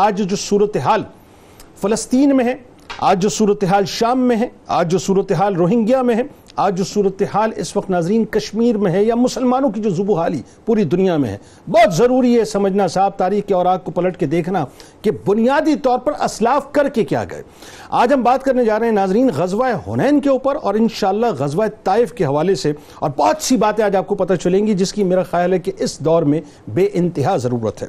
आज जो सूरत हाल फ़लस्तीन में है आज जो सूरत हाल शाम में है आज जो सूरत हाल रोहिंग्या में है आज जो सूरत हाल इस वक्त नाजरीन कश्मीर में है या मुसलमानों की जो जुबू हाली पूरी दुनिया में है बहुत ज़रूरी है समझना साहब तारीख के और आग को पलट के देखना कि बुनियादी तौर पर असलाफ करके क्या गए आज हम बात करने जा रहे हैं नाजरीन गजवा हुनैन के ऊपर और इन शाह गजवा ताइफ के हवाले से और बहुत सी बातें आज आपको पता चलेंगी जिसकी मेरा ख्याल है कि इस दौर में बे इंतहा ज़रूरत है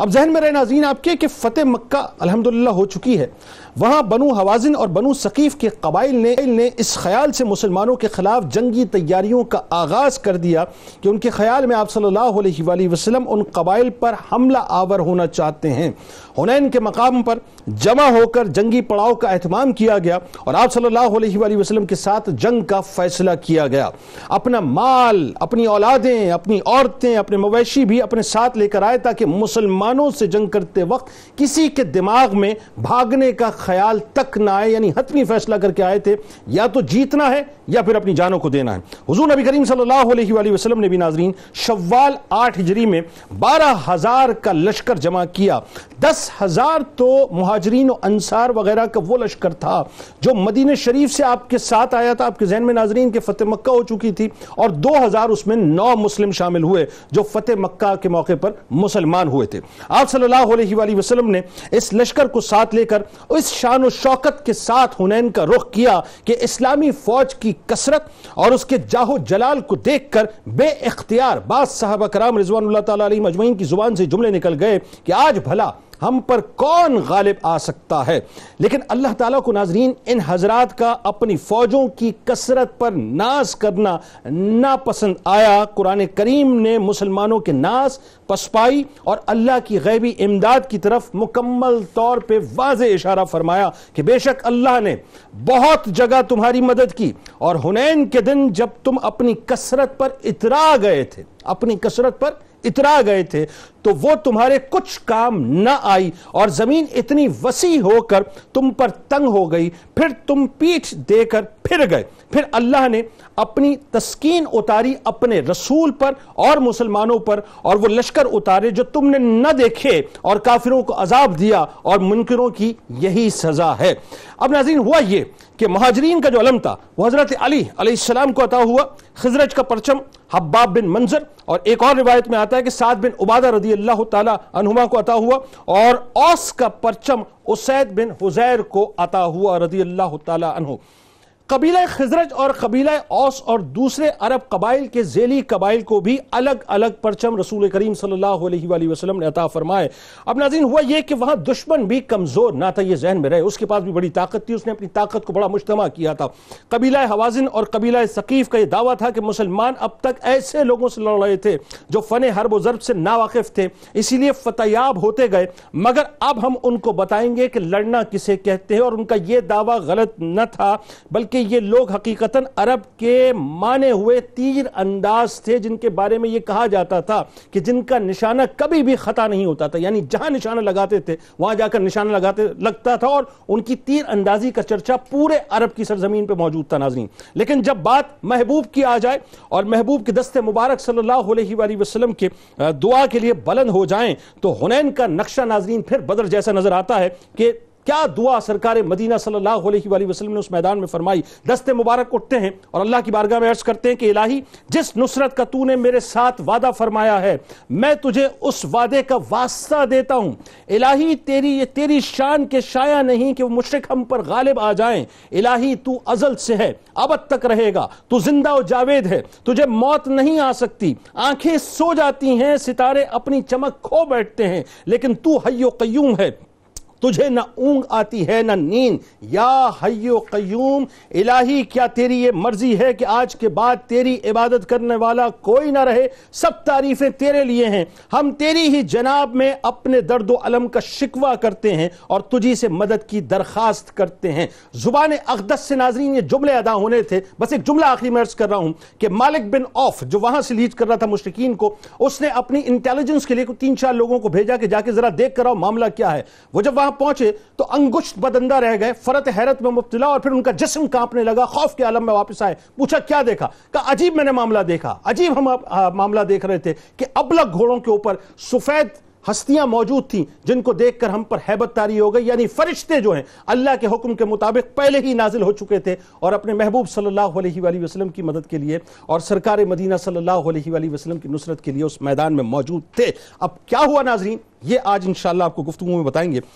अब जहन में रहे नाजरीन आपके कि फ़तेह मक्का अलहमदिल्ला हो चुकी है वहाँ बनु हवाजिन और बनु सकीफ़ के कबाइल ने इस ख्याल से मुसलमानों के ख़िलाफ़ जंगी तैयारियों का आगाज़ कर दिया कि उनके ख्याल में आप सल्लल्लाहु अलैहि वसल्लम उन कबाइल पर हमला आवर होना चाहते हैं हुनैन के मकाम पर जमा होकर जंगी पड़ाव का अहतमाम किया गया और आप सल्लल्लाहु अलैहि वसल्लम के साथ जंग का फ़ैसला किया गया अपना माल अपनी औलादें अपनी औरतें अपने मवेशी भी अपने साथ लेकर आए ताकि मुसलमानों से जंग करते वक्त किसी के दिमाग में भागने का ख्याल तक ना आए यानी हतमी फैसला करके आए थे या तो जीतना है या फिर अपनी जानों को देना है हुजूर नबी करीम सल्लल्लाहु अलैहि वसल्लम ने भी नाजरीन शव्वाल आठ हिजरी में बारह हज़ार का लश्कर जमा किया दस हज़ार तो महाजरीन और अंसार वगैरह का वो लश्कर था जो मदीन शरीफ से आपके साथ आया था आपके जहन में नाजरीन के फतेह मक्का हो चुकी थी और दो हज़ार उसमें नौ मुस्लिम शामिल हुए जो फतेह मक्का के मौके पर मुसलमान हुए थे आप सल्लल्लाहु अलैहि वसल्लम ने इस लश्कर को साथ लेकर इस शान शौकत के साथ हुनैन का रुख किया कि इस्लामी फौज की कस हसरत और उसके जाहो जलाल को देख कर बे बाद साहब कराम रिजवान तजमैन की जुबान से जुमले निकल गए कि आज भला हम पर कौन गालिब आ सकता है लेकिन अल्लाह ताला को नाजरीन इन हजरात का अपनी फौजों की कसरत पर नाज करना नापसंद आया कुरान करीम ने मुसलमानों के नाज पसपाई और अल्लाह की गैबी इमदाद की तरफ मुकम्मल तौर पर वाज इशारा फरमाया कि बेशक अल्लाह ने बहुत जगह तुम्हारी मदद की और हुनैन के दिन जब तुम अपनी कसरत पर इतरा गए थे अपनी कसरत पर इतरा गए थे तो वो तुम्हारे कुछ काम न आई और जमीन इतनी वसी होकर तुम पर तंग हो गई फिर तुम पीठ देकर फिर गए फिर अल्लाह ने अपनी तस्कीन उतारी अपने रसूल पर और मुसलमानों पर और वो लश्कर उतारे जो तुमने न देखे और काफिरों को अजाब दिया और मुनकरों की यही सजा है अब नाजीन हुआ ये कि महाजरीन का जो अलम था वह हजरत अली सलाम को अता हुआ खजरज का परचम हब्बाब बिन मंजर और एक और रिवायत में आता है कि साद बिन उबादा रदी अल्लाह तुमा को अता हुआ और औस का परचम उसैद बिन हुजैर को अता हुआ रदी अल्लाह तु कबीला खजरज और कबीला औस और दूसरे अरब कबाइल के जेली कबाइल को भी अलग अलग परचम रसूल करीम सल्हसम ने अता फरमाए अब नाजीन हुआ यह कि वहां दुश्मन भी कमजोर ना था यह जहन में रहे उसके पास भी बड़ी ताकत थी उसने अपनी ताकत को बड़ा मुश्तमा किया था कबीला हवाजिन और कबीला सकीफ का यह दावा था कि मुसलमान अब तक ऐसे लोगों से लड़ रहे थे जो फन हरब जरब से नावाकिफ थे इसीलिए फतेयाब होते गए मगर अब हम उनको बताएंगे कि लड़ना किसे कहते हैं और उनका यह दावा गलत न था बल्कि ये लोग हकीकता अरब के माने हुए तीर अंदाज थे जिनके बारे में ये कहा जाता था कि जिनका निशाना कभी भी खता नहीं होता था यानी जहां निशाना लगाते थे वहां जाकर निशाना लगाते लगता था और उनकी तीर अंदाजी का चर्चा पूरे अरब की सरजमीन पर मौजूद था नाजरीन लेकिन जब बात महबूब की आ जाए और महबूब के दस्ते मुबारक सल्ला वसलम के दुआ के लिए बुलंद हो जाएं तो हुनैन का नक्शा नाजरीन फिर बदर जैसा नजर आता है कि क्या दुआ सरकार मदीना सल्लल्लाहु अलैहि वसल्लम ने उस मैदान में फरमाई दस्ते मुबारक उठते हैं और अल्लाह की बारगाह में अर्ज करते हैं कि इलाही जिस नुसरत का तूने मेरे साथ वादा फरमाया है मैं तुझे उस वादे का वास्ता देता हूं इलाही तेरी ये तेरी शान के शाया नहीं कि वो मुशरक हम पर गालिब आ जाए इलाही तू अजल से है अब तक रहेगा तू जिंदा और जावेद है तुझे मौत नहीं आ सकती आंखें सो जाती हैं सितारे अपनी चमक खो बैठते हैं लेकिन तू हयो क्यूम है तुझे न ऊंग आती है न नींद या हयो कयूम इलाही क्या तेरी ये मर्जी है कि आज के बाद तेरी इबादत करने वाला कोई ना रहे सब तारीफें तेरे लिए हैं हम तेरी ही जनाब में अपने दर्द अलम का शिकवा करते हैं और तुझी से मदद की दरखास्त करते हैं जुबान अकदस से नाजरीन ये जुमले अदा होने थे बस एक जुमला आखिरी मर्ज अर्ज कर रहा हूं कि मालिक बिन ऑफ जो वहां से लीड कर रहा था मुश्किन को उसने अपनी इंटेलिजेंस के लिए तीन चार लोगों को भेजा कि जाके जरा देख कर हूँ मामला क्या है वो जब वहां यहां पहुंचे तो अंगुश्त बदंदा रह गए फरत हैरत में मुबतला और फिर उनका जिसम कांपने लगा खौफ के आलम में वापस आए पूछा क्या देखा कहा अजीब मैंने मामला देखा अजीब हम आ, मामला देख रहे थे कि अबलग घोड़ों के ऊपर सफेद हस्तियां मौजूद थीं जिनको देखकर हम पर हैबत तारी हो गई यानी फरिश्ते जो हैं अल्लाह के हुक्म के मुताबिक पहले ही नाजिल हो चुके थे और अपने महबूब सल्लल्लाहु अलैहि वसल्लम की मदद के लिए और सरकार मदीना सल्लल्लाहु अलैहि वसल्लम की नुसरत के लिए उस मैदान में मौजूद थे अब क्या हुआ नाजरीन ये आज इंशाल्लाह आपको गुफ्तु में बताएंगे